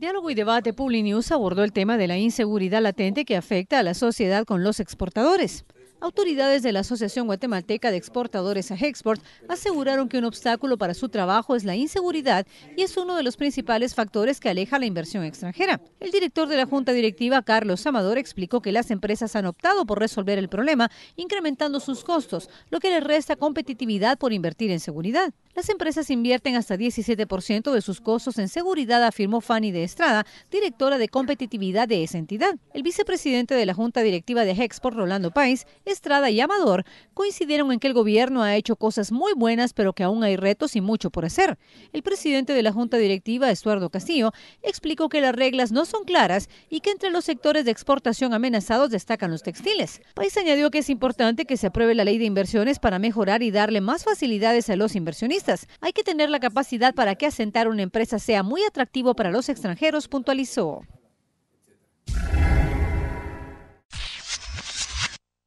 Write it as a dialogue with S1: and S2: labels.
S1: Diálogo y debate News abordó el tema de la inseguridad latente que afecta a la sociedad con los exportadores. Autoridades de la Asociación Guatemalteca de Exportadores a Hexport aseguraron que un obstáculo para su trabajo es la inseguridad y es uno de los principales factores que aleja la inversión extranjera. El director de la Junta Directiva, Carlos Amador, explicó que las empresas han optado por resolver el problema incrementando sus costos, lo que les resta competitividad por invertir en seguridad. Las empresas invierten hasta 17% de sus costos en seguridad, afirmó Fanny de Estrada, directora de competitividad de esa entidad. El vicepresidente de la Junta Directiva de Hexport, Rolando Páez, Estrada y Amador coincidieron en que el gobierno ha hecho cosas muy buenas, pero que aún hay retos y mucho por hacer. El presidente de la Junta Directiva, Estuardo Castillo, explicó que las reglas no son claras y que entre los sectores de exportación amenazados destacan los textiles. País pues añadió que es importante que se apruebe la ley de inversiones para mejorar y darle más facilidades a los inversionistas. Hay que tener la capacidad para que asentar una empresa sea muy atractivo para los extranjeros, puntualizó.